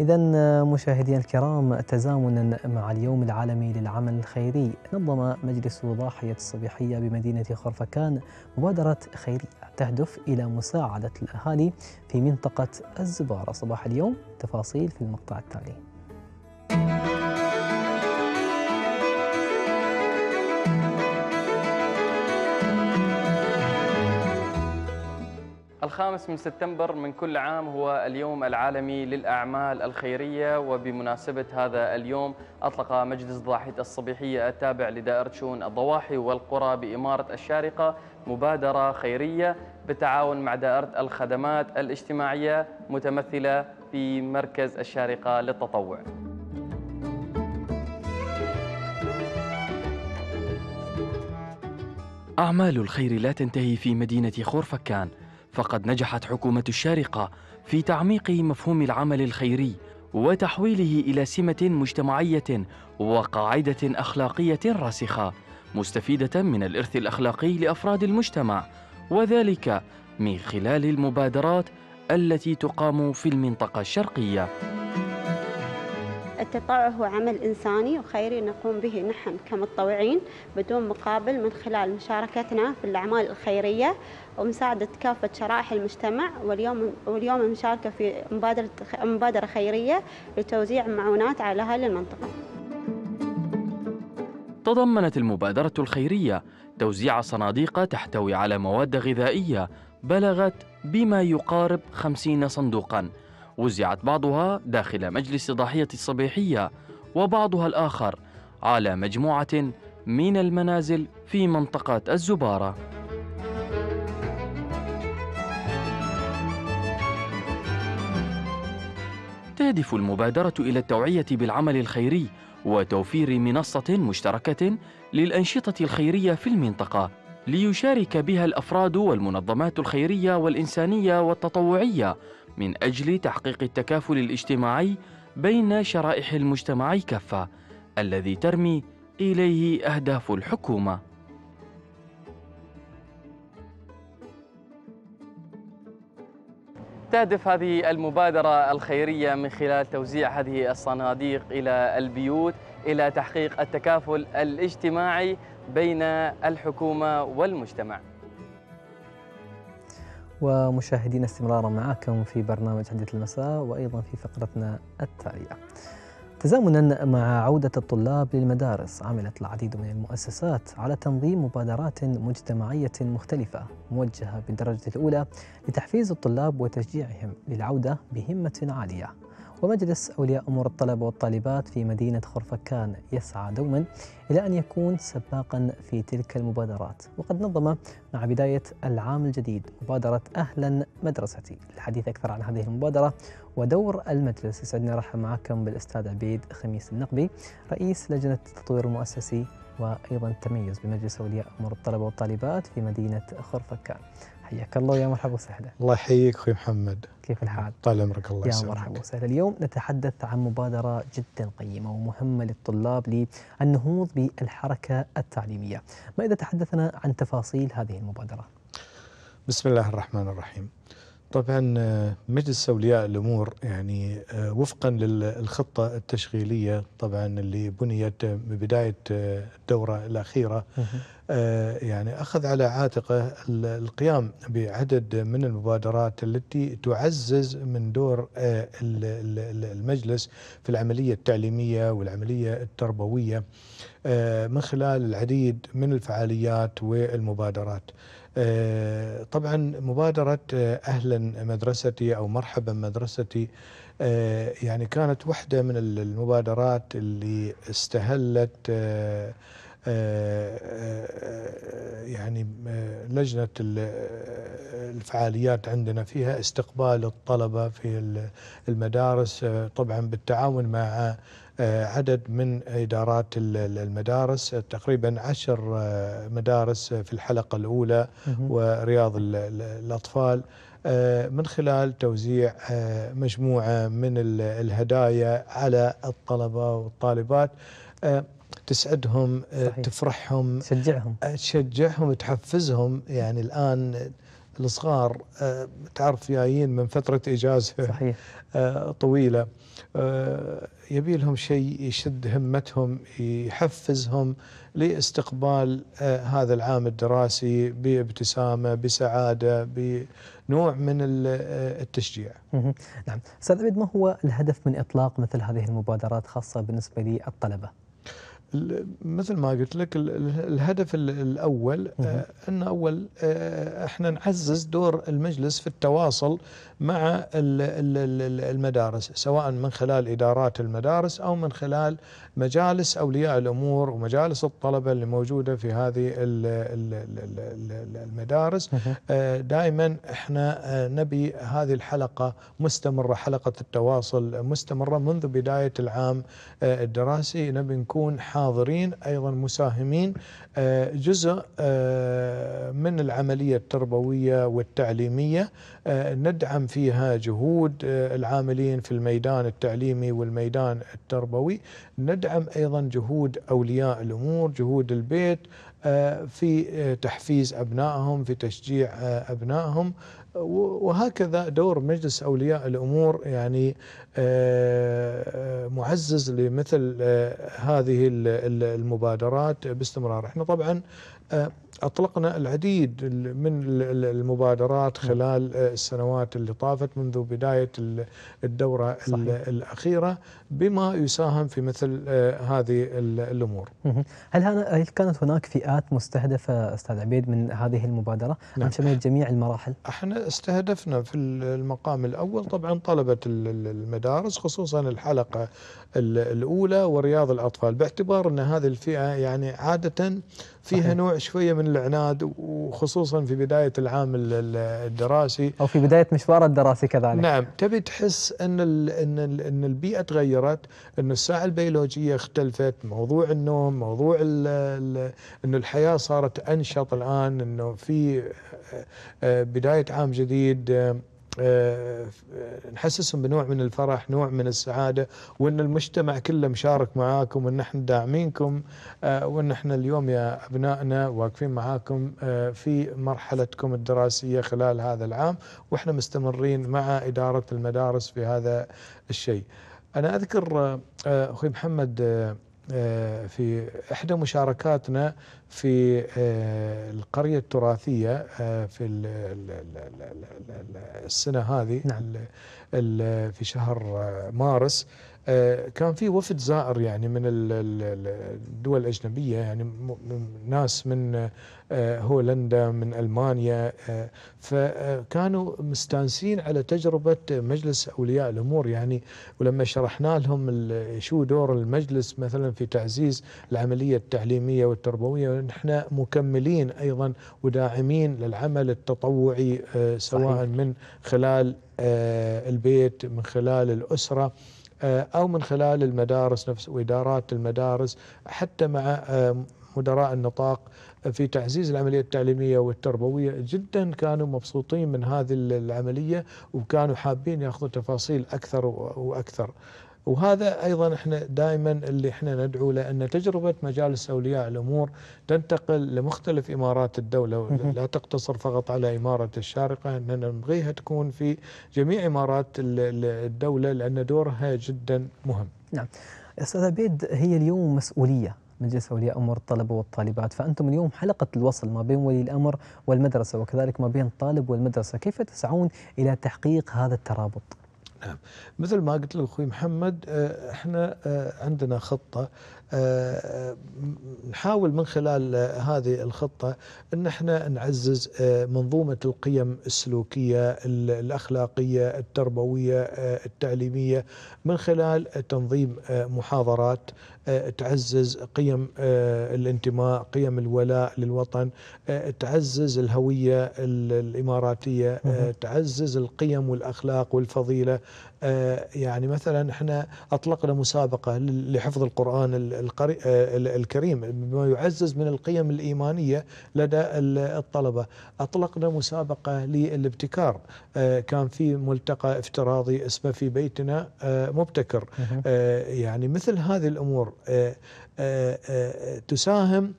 إذا مشاهدينا الكرام تزامنا مع اليوم العالمي للعمل الخيري نظم مجلس ضاحية الصبيحية بمدينة خرفكان مبادرة خيرية تهدف إلى مساعدة الأهالي في منطقة الزبارة صباح اليوم تفاصيل في المقطع التالي الخامس من سبتمبر من كل عام هو اليوم العالمي للأعمال الخيرية وبمناسبة هذا اليوم أطلق مجلس ضاحية الصبيحية التابع لدائرة شؤون الضواحي والقرى بإمارة الشارقة مبادرة خيرية بالتعاون مع دائرة الخدمات الاجتماعية متمثلة في مركز الشارقة للتطوع أعمال الخير لا تنتهي في مدينة خورفكان فقد نجحت حكومة الشارقة في تعميق مفهوم العمل الخيري وتحويله إلى سمة مجتمعية وقاعدة أخلاقية راسخة مستفيدة من الإرث الأخلاقي لأفراد المجتمع وذلك من خلال المبادرات التي تقام في المنطقة الشرقية التطوع هو عمل إنساني وخيري نقوم به نحن كمتطوعين بدون مقابل من خلال مشاركتنا في الأعمال الخيرية ومساعدة كافة شرائح المجتمع واليوم واليوم المشاركة في مبادرة مبادرة خيرية لتوزيع معونات على أهل المنطقة. تضمنت المبادرة الخيرية توزيع صناديق تحتوي على مواد غذائية بلغت بما يقارب 50 صندوقاً وزعت بعضها داخل مجلس ضاحية الصبيحية وبعضها الآخر على مجموعة من المنازل في منطقة الزبارة تهدف المبادرة إلى التوعية بالعمل الخيري وتوفير منصة مشتركة للأنشطة الخيرية في المنطقة ليشارك بها الأفراد والمنظمات الخيرية والإنسانية والتطوعية من أجل تحقيق التكافل الاجتماعي بين شرائح المجتمع كافة الذي ترمي إليه أهداف الحكومة تهدف هذه المبادرة الخيرية من خلال توزيع هذه الصناديق إلى البيوت إلى تحقيق التكافل الاجتماعي بين الحكومة والمجتمع ومشاهدينا استمرارا معكم في برنامج حديث المساء وأيضا في فقرتنا التالية تزامنا مع عودة الطلاب للمدارس عملت العديد من المؤسسات على تنظيم مبادرات مجتمعية مختلفة موجهة بالدرجة الأولى لتحفيز الطلاب وتشجيعهم للعودة بهمة عالية ومجلس أولياء أمور الطلبة والطالبات في مدينة خرفكان يسعى دوما إلى أن يكون سباقا في تلك المبادرات وقد نظم مع بداية العام الجديد مبادرة أهلا مدرستي الحديث أكثر عن هذه المبادرة ودور المجلس يسعدني رحم معكم بالأستاذ عبيد خميس النقبي رئيس لجنة التطوير المؤسسي وأيضا التميز بمجلس أولياء أمور الطلبة والطالبات في مدينة خرفكان حياك الله ويا مرحبا وسهلا الله يحييك اخوي محمد كيف الحال؟ طال عمرك الله يسلمك يا مرحبا وسهلا اليوم نتحدث عن مبادرة جدا قيمة ومهمة للطلاب للنهوض بالحركة التعليمية ما إذا تحدثنا عن تفاصيل هذه المبادرة بسم الله الرحمن الرحيم طبعا آه، مجلس اولياء الامور يعني آه، وفقا للخطه التشغيليه طبعا اللي بنيت من بدايه آه، الدوره الاخيره يعني اخذ على عاتقه القيام بعدد من المبادرات التي تعزز من دور المجلس في العمليه التعليميه والعمليه التربويه من خلال العديد من الفعاليات والمبادرات. آه، طبعا مبادرة آه، أهلا مدرستي أو مرحبا مدرستي آه، يعني كانت واحدة من المبادرات اللي استهلت يعني لجنة الفعاليات عندنا فيها استقبال الطلبة في المدارس آه، طبعا بالتعاون مع آه، عدد من إدارات المدارس آه، تقريبا عشر مدارس في الحلقة الأولى ورياض الأطفال من خلال توزيع مجموعة من الهدايا على الطلبة والطالبات تسعدهم صحيح. تفرحهم تشجعهم تشجعهم تحفزهم يعني الان الصغار آه، تعرف جايين من فترة إجازة صحيح. آه، طويلة آه، يبي لهم شيء يشد همتهم يحفزهم لاستقبال هذا العام الدراسي بابتسامة بسعادة بنوع من التشجيع نعم أستاذ عبيد ما هو الهدف من إطلاق مثل هذه المبادرات خاصة بالنسبة للطلبة؟ مثل ما قلت لك الهدف الاول آه، ان اول آه، احنا نعزز دور المجلس في التواصل مع المدارس سواء من خلال ادارات المدارس او من خلال مجالس اولياء الامور ومجالس الطلبه اللي موجوده في هذه المدارس آه، دائما احنا نبي هذه الحلقه مستمره حلقه التواصل مستمره منذ بدايه العام الدراسي نبي نكون حال حاضرين ايضا مساهمين آه، جزء آه، من العمليه التربويه والتعليميه آه، ندعم فيها جهود العاملين في الميدان التعليمي والميدان التربوي ندعم ايضا جهود اولياء الامور جهود البيت في تحفيز ابنائهم في تشجيع ابنائهم وهكذا دور مجلس اولياء الامور يعني آه، آه، معزز لمثل آه، هذه المبادرات باستمرار احنا طبعا أطلقنا العديد من المبادرات نعم. خلال آه، السنوات اللي طافت منذ بداية الدورة صحيح. الأخيرة بما يساهم في مثل آه، هذه الأمور هل هل كانت هناك فئات مستهدفة أستاذ عبيد من هذه المبادرة نعم. أم شملت جميع المراحل؟ احنا استهدفنا في المقام الأول طبعا طلبة المدارس خصوصا الحلقة الأولى ورياض الأطفال باعتبار أن هذه الفئة يعني عادة فيها صحيح. نوع شوية من العناد وخصوصا في بداية العام الدراسي أو في بداية مشوار الدراسي كذلك نعم تبي تحس أن, الـ أن, الـ أن البيئة تغيرت أن الساعة البيولوجية اختلفت موضوع النوم موضوع الـ الـ أن الحياة صارت أنشط الآن أنه في آه، آه، بداية عام جديد آه، آه، آه، نحسسهم بنوع من الفرح نوع من السعادة وأن المجتمع كله مشارك معاكم وأن احنا داعمينكم آه، وأن احنا اليوم يا أبنائنا واقفين معاكم في مرحلتكم الدراسية خلال هذا العام وإحنا مستمرين مع إدارة المدارس في هذا الشيء أنا أذكر أخوي محمد آه، في إحدى مشاركاتنا في آه، القرية التراثية آه، في السنة هذه نعم. في شهر مارس آه، كان في وفد زائر يعني من الدول الاجنبيه يعني ناس من آه، هولندا من المانيا آه، فكانوا مستانسين على تجربه مجلس اولياء الامور يعني ولما شرحنا لهم شو دور المجلس مثلا في تعزيز العمليه التعليميه والتربويه نحن مكملين ايضا وداعمين للعمل التطوعي سواء صحيح. من خلال البيت من خلال الاسره آه، أو من خلال المدارس نفس وإدارات المدارس حتى مع آه، مدراء النطاق في تعزيز العملية التعليمية والتربوية جدا كانوا مبسوطين من هذه العملية وكانوا حابين يأخذوا تفاصيل أكثر وأكثر وهذا ايضا احنا دائما اللي احنا ندعو له ان تجربه مجالس اولياء الامور تنتقل لمختلف امارات الدوله لا تقتصر فقط على اماره الشارقه اننا نبغيها تكون في جميع امارات الدوله لان دورها جدا مهم. نعم. استاذ عبيد هي اليوم مسؤوليه مجلس اولياء امور الطلبه والطالبات، فانتم اليوم حلقه الوصل ما بين ولي الامر والمدرسه وكذلك ما بين الطالب والمدرسه، كيف تسعون الى تحقيق هذا الترابط؟ نعم مثل ما قلت لك اخوي محمد آه، احنا آه، عندنا خطه آه، نحاول من خلال هذه الخطه ان احنا نعزز منظومه القيم السلوكيه الاخلاقيه التربويه التعليميه من خلال تنظيم محاضرات آه، تعزز قيم آه، الانتماء قيم الولاء للوطن آه، تعزز الهوية الإماراتية تعزز القيم والأخلاق والفضيلة يعني مثلا احنا أطلقنا مسابقة لحفظ القرآن الكريم بما يعزز من القيم الإيمانية لدى الطلبة أطلقنا مسابقة للابتكار كان في ملتقى افتراضي اسمه في بيتنا مبتكر يعني مثل هذه الأمور آه، آه، آه، تساهم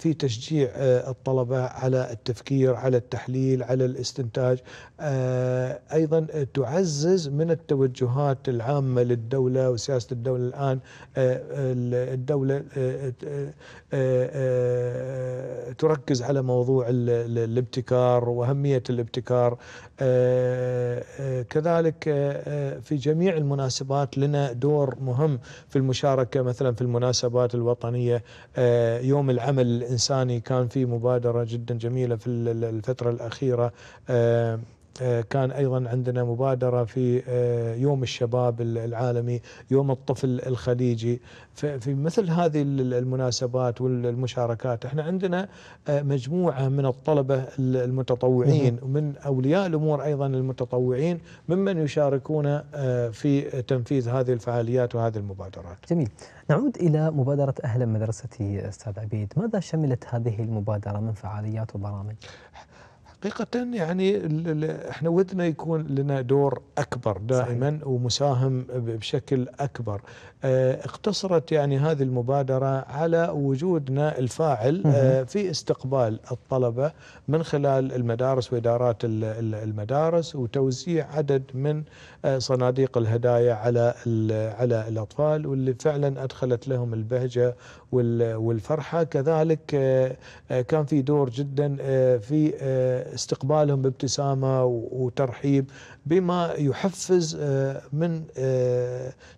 في تشجيع الطلبه على التفكير على التحليل على الاستنتاج آه، ايضا تعزز من التوجهات العامه للدوله وسياسه الدوله الان آه، الدوله آه، تركز على موضوع الابتكار واهميه الابتكار كذلك في جميع المناسبات لنا دور مهم في المشاركه مثلا في المناسبات الوطنيه يوم العمل الانساني كان في مبادره جدا جميله في الفتره الاخيره آه، كان ايضا عندنا مبادره في آه، يوم الشباب العالمي، يوم الطفل الخليجي، في مثل هذه المناسبات والمشاركات احنا عندنا آه، مجموعه من الطلبه المتطوعين ومن اولياء الامور ايضا المتطوعين ممن يشاركون في تنفيذ هذه الفعاليات وهذه المبادرات. جميل. نعود إلى مبادرة أهلا مدرستي أستاذ عبيد ماذا شملت هذه المبادرة من فعاليات وبرامج؟ حقيقة يعني احنا ودنا يكون لنا دور اكبر دائما صحيح. ومساهم بشكل اكبر آه، اقتصرت يعني هذه المبادرة على وجودنا الفاعل آه، في استقبال الطلبة من خلال المدارس وادارات المدارس وتوزيع عدد من آه، صناديق الهدايا على على الاطفال واللي فعلا ادخلت لهم البهجة والفرحة كذلك آه، آه، كان في دور جدا آه، في استقبالهم بابتسامة وترحيب بما يحفز من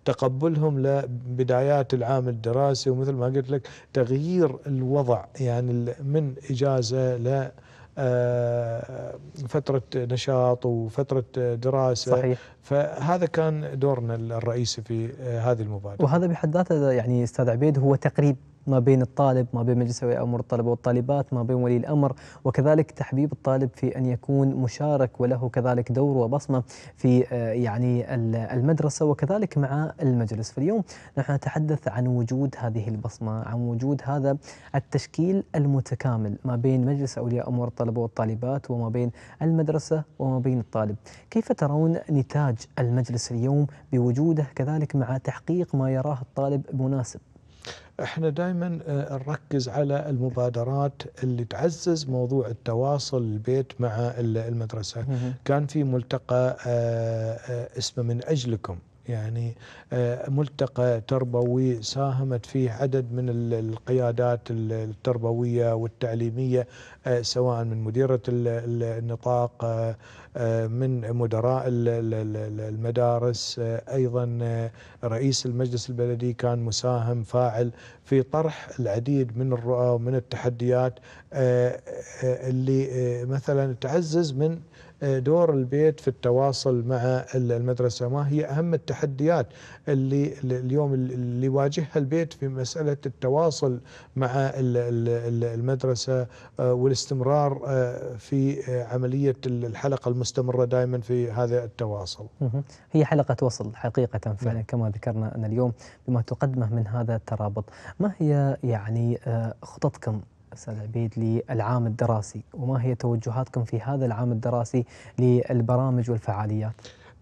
تقبلهم لبدايات العام الدراسي ومثل ما قلت لك تغيير الوضع يعني من إجازة ل آه، فترة نشاط وفترة دراسة صحيح. فهذا كان دورنا الرئيسي في آه، هذه المبادرة وهذا بحد ذاته يعني أستاذ عبيد هو تقريب ما بين الطالب ما بين مجلس ولي امور الطلبه والطالبات ما بين ولي الامر وكذلك تحبيب الطالب في ان يكون مشارك وله كذلك دور وبصمه في آه، يعني المدرسه وكذلك مع المجلس فاليوم نحن نتحدث عن وجود هذه البصمه عن وجود هذا التشكيل المتكامل ما بين مجلس اولياء امور الطلبه والطالبات وما بين المدرسه وما بين الطالب كيف ترون نتاج المجلس اليوم بوجوده كذلك مع تحقيق ما يراه الطالب مناسب احنا دائما آه، نركز على المبادرات اللي تعزز موضوع التواصل البيت مع المدرسه كان في ملتقى آه، آه، اسمه من اجلكم يعني آه، ملتقى تربوي ساهمت فيه عدد من القيادات التربويه والتعليميه آه، سواء من مديره النطاق آه، من مدراء المدارس ايضا رئيس المجلس البلدي كان مساهم فاعل في طرح العديد من الرؤى ومن التحديات آه، آه، اللي آه، مثلا تعزز من دور البيت في التواصل مع المدرسة ما هي أهم التحديات اللي اليوم اللي يواجهها البيت في مسألة التواصل مع المدرسة والاستمرار في عملية الحلقة المستمرة دائما في هذا التواصل هي حلقة وصل حقيقة فعلا نعم. كما ذكرنا أن اليوم بما تقدمه من هذا الترابط ما هي يعني آه، خططكم استاذ عبيد للعام الدراسي وما هي توجهاتكم في هذا العام الدراسي للبرامج والفعاليات؟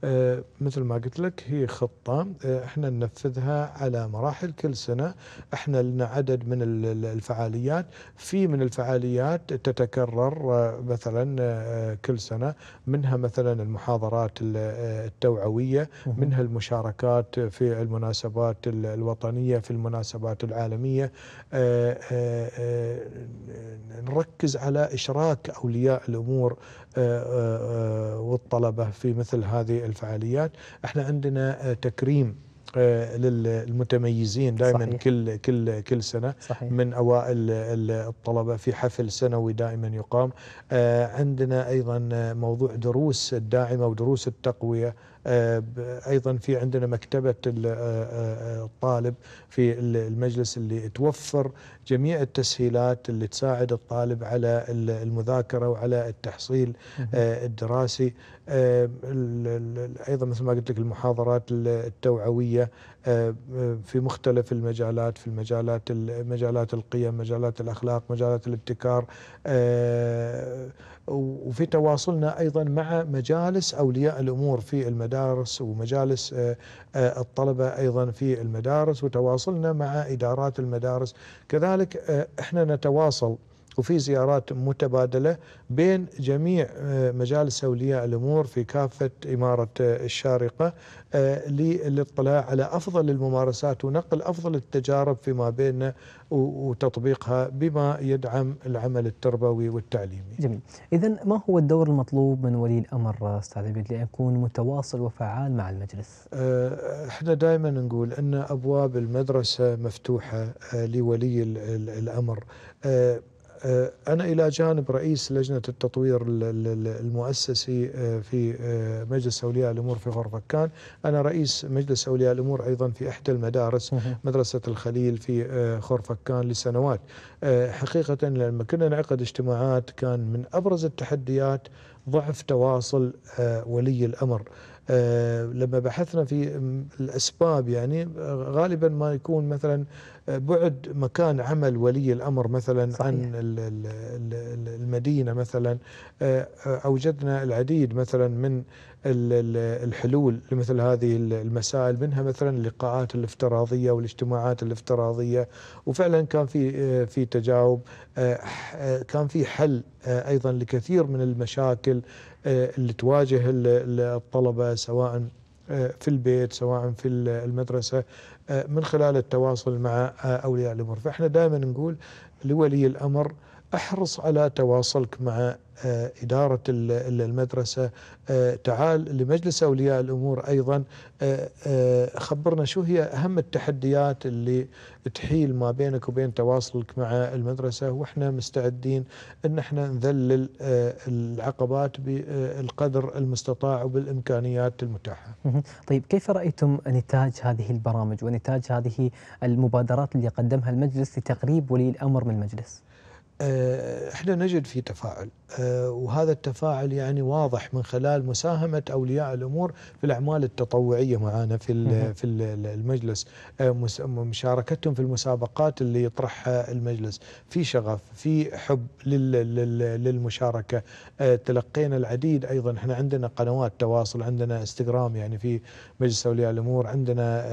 آه، مثل ما قلت لك هي خطة آه، احنا ننفذها على مراحل كل سنة احنا لنا عدد من الفعاليات في من الفعاليات تتكرر آه، مثلا كل سنة منها مثلا المحاضرات التوعوية منها المشاركات في المناسبات الوطنية في المناسبات العالمية نركز على إشراك أولياء الأمور والطلبة في مثل هذه الفعاليات احنا عندنا آه، تكريم آه، للمتميزين دائما كل كل كل سنه صحيح. من اوائل الطلبه في حفل سنوي دائما يقام آه، عندنا ايضا موضوع دروس الداعمه ودروس التقويه آه، ايضا في عندنا مكتبه آه، آه، الطالب في المجلس اللي توفر جميع التسهيلات اللي تساعد الطالب على المذاكره وعلى التحصيل الدراسي ايضا مثل ما قلت لك المحاضرات التوعويه في مختلف المجالات في المجالات مجالات القيم مجالات الاخلاق مجالات الابتكار وفي تواصلنا ايضا مع مجالس اولياء الامور في المدارس ومجالس آه، آه، الطلبه ايضا في المدارس وتواصلنا مع ادارات المدارس كذلك آه، احنا نتواصل وفي زيارات متبادلة بين جميع آه، مجالس أولياء الأمور في كافة إمارة آه، الشارقة آه، للاطلاع على أفضل الممارسات ونقل أفضل التجارب فيما بيننا وتطبيقها بما يدعم العمل التربوي والتعليمي جميل إذا ما هو الدور المطلوب من ولي الأمر أستاذ عبيد ليكون متواصل وفعال مع المجلس احنا دائما نقول أن أبواب المدرسة مفتوحة لولي الأمر آه، أنا إلى جانب رئيس لجنة التطوير المؤسسي آه، في آه، مجلس أولياء الأمور في غرفكان أنا رئيس مجلس أولياء الأمور أيضا في إحدى المدارس مدرسة الخليل في غرفكان لسنوات حقيقة لما كنا نعقد اجتماعات كان من أبرز التحديات ضعف تواصل ولي الأمر آه، لما بحثنا في الأسباب يعني غالبا ما يكون مثلا آه، بعد مكان عمل ولي الأمر مثلا صحيح. عن المدينة مثلا آه، أوجدنا العديد مثلا من الحلول لمثل هذه المسائل منها مثلا اللقاءات الافتراضيه والاجتماعات الافتراضيه وفعلا كان في في تجاوب آه، آه، كان في حل آه، ايضا لكثير من المشاكل اللي تواجه الطلبه سواء في البيت سواء في المدرسه من خلال التواصل مع اولياء الامور فاحنا دائما نقول لولي الامر احرص على تواصلك مع آه، إدارة المدرسة آه، تعال لمجلس أولياء الأمور أيضا آه، خبرنا شو هي أهم التحديات اللي تحيل ما بينك وبين تواصلك مع المدرسة وإحنا مستعدين أن إحنا نذلل العقبات بالقدر المستطاع وبالإمكانيات المتاحة طيب كيف رأيتم نتاج هذه البرامج ونتاج هذه المبادرات اللي قدمها المجلس لتقريب ولي الأمر من المجلس؟ آه، احنا نجد في تفاعل آه، وهذا التفاعل يعني واضح من خلال مساهمه اولياء الامور في الاعمال التطوعيه معنا في في المجلس آه، مشاركتهم في المسابقات اللي يطرحها المجلس في شغف في حب للمشاركه آه، تلقينا العديد ايضا احنا عندنا قنوات تواصل عندنا انستغرام يعني في مجلس اولياء الامور عندنا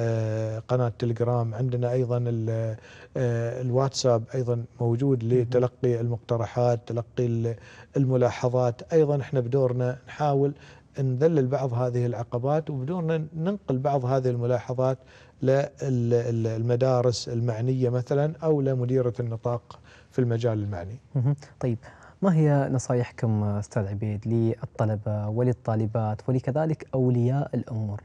قناه تليجرام عندنا ايضا الواتساب ايضا موجود لتلقي المقترحات تلقي الملاحظات ايضا احنا بدورنا نحاول نذلل بعض هذه العقبات وبدورنا ننقل بعض هذه الملاحظات للمدارس المعنيه مثلا او لمديره النطاق في المجال المعني. طيب ما هي نصائحكم استاذ عبيد للطلبه وللطالبات ولكذلك اولياء الامور؟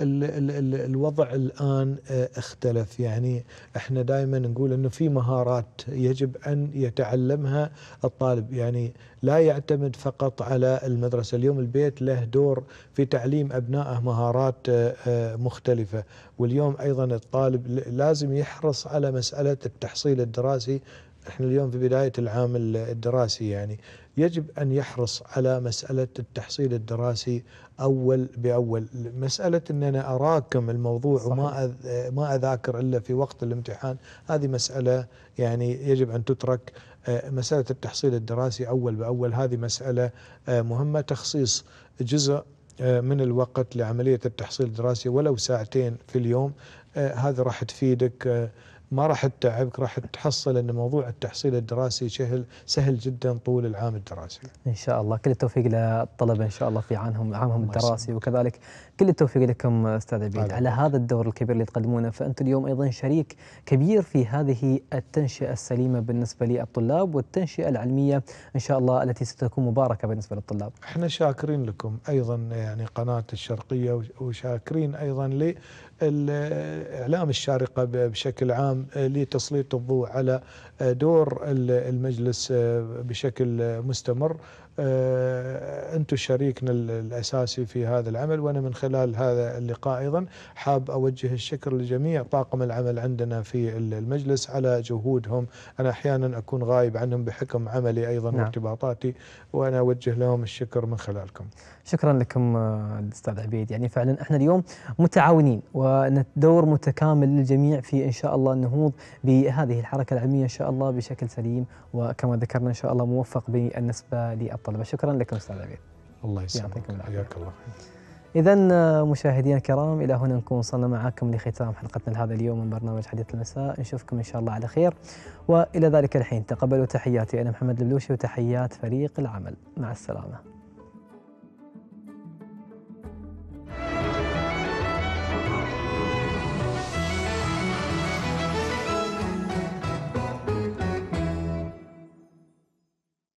الـ الـ الـ الوضع الان آه، اختلف يعني احنا دائما نقول انه في مهارات يجب ان يتعلمها الطالب يعني لا يعتمد فقط على المدرسه اليوم البيت له دور في تعليم ابنائه مهارات آه، آه، مختلفه واليوم ايضا الطالب لازم يحرص على مساله التحصيل الدراسي احنا اليوم في بدايه العام الدراسي يعني يجب أن يحرص على مسألة التحصيل الدراسي أول بأول مسألة أن أنا أراكم الموضوع صحيح. وما ما أذاكر إلا في وقت الامتحان هذه مسألة يعني يجب أن تترك آه، مسألة التحصيل الدراسي أول بأول هذه مسألة آه، مهمة تخصيص جزء آه، من الوقت لعملية التحصيل الدراسي ولو ساعتين في اليوم هذا راح تفيدك ما راح تتعبك راح تحصل ان موضوع التحصيل الدراسي سهل سهل جدا طول العام الدراسي. ان شاء الله كل التوفيق للطلبه ان شاء الله في عامهم عامهم الدراسي وكذلك كل التوفيق لكم استاذ عبيد على هذا الدور الكبير اللي تقدمونه فانتم اليوم ايضا شريك كبير في هذه التنشئه السليمه بالنسبه للطلاب والتنشئه العلميه ان شاء الله التي ستكون مباركه بالنسبه للطلاب. احنا شاكرين لكم ايضا يعني قناه الشرقيه وشاكرين ايضا للاعلام الشارقه بشكل عام لتسليط الضوء على دور المجلس بشكل مستمر آه، أنتم شريكنا الأساسي في هذا العمل وأنا من خلال هذا اللقاء أيضا حاب أوجه الشكر لجميع طاقم العمل عندنا في المجلس على جهودهم أنا أحيانا أكون غايب عنهم بحكم عملي أيضا نعم. وارتباطاتي وأنا أوجه لهم الشكر من خلالكم شكرا لكم آه، استاذ عبيد يعني فعلا احنا اليوم متعاونين وندور متكامل للجميع في ان شاء الله النهوض بهذه الحركه العلميه ان شاء الله بشكل سليم وكما ذكرنا ان شاء الله موفق بالنسبه للطلبه شكرا لكم استاذ عبيد الله يسلمك حياك الله إذا آه، مشاهدينا الكرام إلى هنا نكون وصلنا معكم لختام حلقتنا لهذا اليوم من برنامج حديث المساء نشوفكم إن شاء الله على خير وإلى ذلك الحين تقبلوا تحياتي أنا محمد البلوشي وتحيات فريق العمل مع السلامة